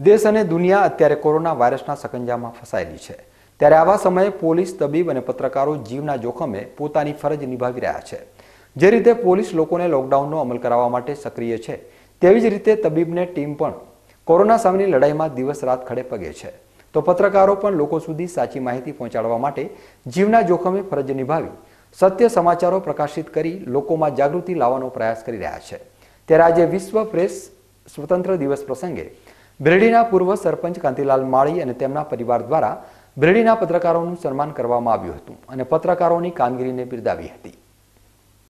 દેશ અને દુનિયા અત્યારે કોરોના વાયરસના સકંજામાં ફસાયેલી છે ત્યારે આવા સમયે પોલીસ તબીબ અને પત્રકારો જીવના જોખમે પોતાની ફરજ નિભાવી રહ્યા છે જે રીતે પોલીસ લોકોને લોકડાઉનનો અમલ કરાવવા માટે સક્રિય છે તેવી જ રીતે તબીબને ટીમ પણ કોરોના સામેની લડાઈમાં દિવસ રાત ખડે પગે છે તો પત્રકારો પણ લોકો સુધી સાચી માહિતી પહોંચાડવા માટે જીવના જોખમે ફરજ નિભાવી સત્ય સમાચારો પ્રકાશિત કરી લોકોમાં જાગૃતિ લાવવાનો પ્રયાસ કરી રહ્યા છે ત્યારે આજે વિશ્વ પ્રેસ સ્વતંત્ર દિવસ પ્રસંગે બ્રેડીના પૂર્વ સરપંચ કાંતિલાલ માળી અને તેમના પરિવાર દ્વારા બ્રેડીના પત્રકારોનું સન્માન કરવામાં આવ્યું હતું અને પત્રકારોની કામગીરીને બિરદાવી હતી